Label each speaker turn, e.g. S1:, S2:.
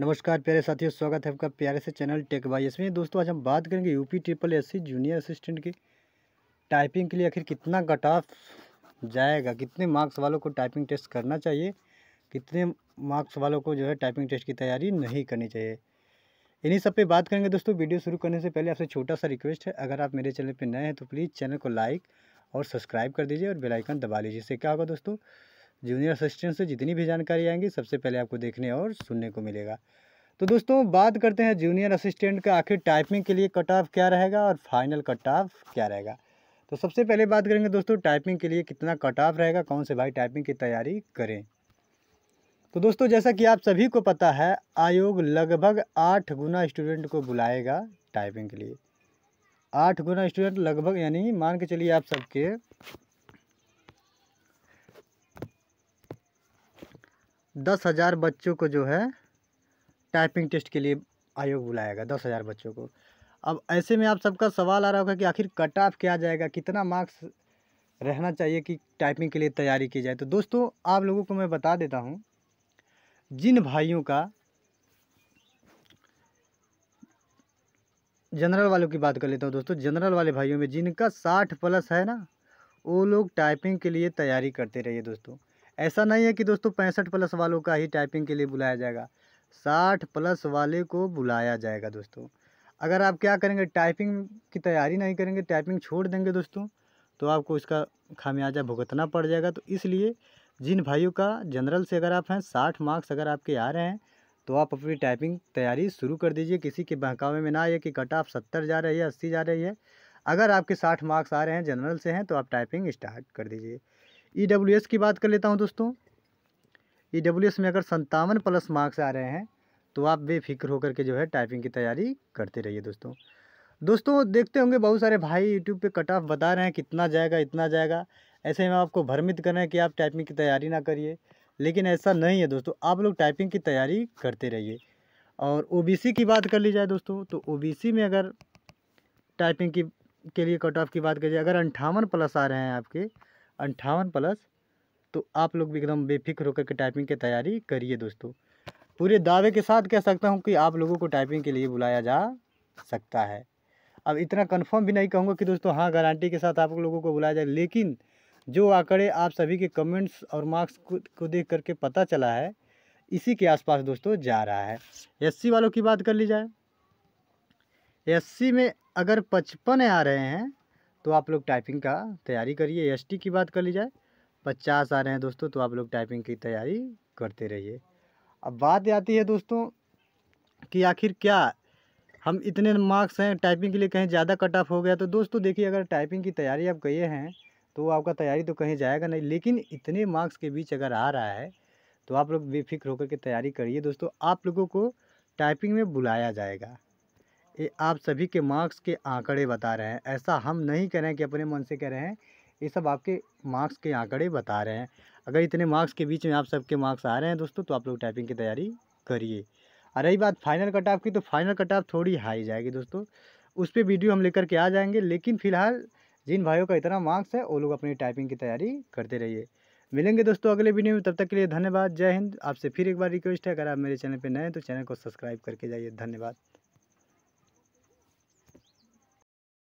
S1: नमस्कार प्यारे साथियों स्वागत है आपका प्यारे से चैनल टेक बाई इसमें दोस्तों आज हम बात करेंगे UP triple S junior assistant की टाइपिंग के लिए आखिर कितना कट ऑफ जाएगा कितने मार्क्स वालों को टाइपिंग टेस्ट करना चाहिए कितने मार्क्स वालों को जो है टाइपिंग टेस्ट की तैयारी नहीं करनी चाहिए इन्हीं सब पे बात करेंगे दोस्तों वीडियो शुरू करने से पहले आपसे छोटा सा रिक्वेस्ट है अगर आप मेरे चैनल पर नए हैं तो प्लीज़ चैनल को लाइक और सब्सक्राइब कर दीजिए और बेलाइकन दबा लीजिए इससे क्या होगा दोस्तों जूनियर असिस्टेंट से जितनी भी जानकारी आएंगी सबसे पहले आपको देखने और सुनने को मिलेगा तो दोस्तों बात करते हैं जूनियर असिस्टेंट का आखिर टाइपिंग के लिए कट ऑफ क्या रहेगा और फाइनल कट ऑफ क्या रहेगा तो सबसे पहले बात करेंगे दोस्तों टाइपिंग के लिए कितना कट ऑफ रहेगा कौन से भाई टाइपिंग की तैयारी करें तो दोस्तों जैसा कि आप सभी को पता है आयोग लगभग आठ गुना स्टूडेंट को बुलाएगा टाइपिंग के लिए आठ गुना स्टूडेंट लगभग यानी मान के चलिए आप सबके दस हज़ार बच्चों को जो है टाइपिंग टेस्ट के लिए आयोग बुलाएगा दस हज़ार बच्चों को अब ऐसे में आप सबका सवाल आ रहा होगा कि आखिर कट ऑफ क्या जाएगा कितना मार्क्स रहना चाहिए कि टाइपिंग के लिए तैयारी की जाए तो दोस्तों आप लोगों को मैं बता देता हूँ जिन भाइयों का जनरल वालों की बात कर लेता हूँ दोस्तों जनरल वाले भाइयों में जिनका साठ प्लस है ना वो लोग टाइपिंग के लिए तैयारी करते रहिए दोस्तों ऐसा नहीं है कि दोस्तों पैंसठ प्लस वालों का ही टाइपिंग के लिए बुलाया जाएगा साठ प्लस वाले को बुलाया जाएगा दोस्तों अगर आप क्या करेंगे टाइपिंग की तैयारी नहीं करेंगे टाइपिंग छोड़ देंगे दोस्तों तो आपको इसका खामियाजा भुगतना पड़ जाएगा तो इसलिए जिन भाइयों का जनरल से अगर आप हैं साठ मार्क्स अगर आपके आ रहे हैं तो आप अपनी टाइपिंग तैयारी शुरू कर दीजिए किसी के बहकावे में ना आइए कि कट ऑफ सत्तर जा रही है अस्सी जा रही है अगर आपके साठ मार्क्स आ रहे हैं जनरल से हैं तो आप टाइपिंग स्टार्ट कर दीजिए ई डब्ल्यू एस की बात कर लेता हूँ दोस्तों ई डब्ल्यू एस में अगर संतावन प्लस मार्क्स आ रहे हैं तो आप बेफिक्र होकर के जो है टाइपिंग की तैयारी करते रहिए दोस्तों दोस्तों देखते होंगे बहुत सारे भाई यूट्यूब पे कट ऑफ बता रहे हैं कितना जाएगा इतना जाएगा ऐसे में आपको भ्रमित कर रहे हैं कि आप टाइपिंग की तैयारी ना करिए लेकिन ऐसा नहीं है दोस्तों आप लोग टाइपिंग की तैयारी करते रहिए और सी की बात कर ली जाए दोस्तों तो सी में अगर टाइपिंग की के लिए कट ऑफ की बात करिए अगर अंठावन प्लस आ रहे हैं आपके अंठावन प्लस तो आप लोग भी एकदम बेफिक्र होकर के टाइपिंग की तैयारी करिए दोस्तों पूरे दावे के साथ कह सकता हूँ कि आप लोगों को टाइपिंग के लिए बुलाया जा सकता है अब इतना कन्फर्म भी नहीं कहूँगा कि दोस्तों हाँ गारंटी के साथ आप लोगों को बुलाया जाए लेकिन जो आंकड़े आप सभी के कमेंट्स और मार्क्स को, को देख करके पता चला है इसी के आसपास दोस्तों जा रहा है एससी वालों की बात कर ली जाए एससी में अगर पचपन आ रहे हैं तो आप लोग टाइपिंग का तैयारी करिए एस की बात कर ली जाए पचास आ रहे हैं दोस्तों तो आप लोग टाइपिंग की तैयारी करते रहिए अब बात आती है दोस्तों कि आखिर क्या हम इतने मार्क्स हैं टाइपिंग के लिए कहीं ज़्यादा कट ऑफ हो गया तो दोस्तों देखिए अगर टाइपिंग की तैयारी आप किए हैं तो आपका तैयारी तो कहीं जाएगा नहीं लेकिन इतने मार्क्स के बीच अगर आ रहा है तो आप लोग बेफिक्र होकर के तैयारी करिए दोस्तों आप लोगों को टाइपिंग में बुलाया जाएगा ये आप सभी के मार्क्स के आंकड़े बता रहे हैं ऐसा हम नहीं कह रहे हैं कि अपने मन से कह रहे हैं ये सब आपके मार्क्स के आंकड़े बता रहे हैं अगर इतने मार्क्स के बीच में आप सबके मार्क्स आ रहे हैं दोस्तों तो आप लोग टाइपिंग की तैयारी करिए और रही बात फाइनल कट ऑफ की तो फाइनल कट ऑफ थोड़ी हाई जाएगी दोस्तों उस पर वीडियो हम लेकर के आ जाएंगे लेकिन फिलहाल जिन भाइयों का इतना मार्क्स है वो लोग अपनी टाइपिंग की तैयारी करते रहिए मिलेंगे दोस्तों अगले वीडियो में तब तक के लिए धन्यवाद जय हिंद आपसे फिर एक बार रिक्वेस्ट है अगर आप मेरे चैनल पर नए हैं तो चैनल को सब्सक्राइब करके जाइए धन्यवाद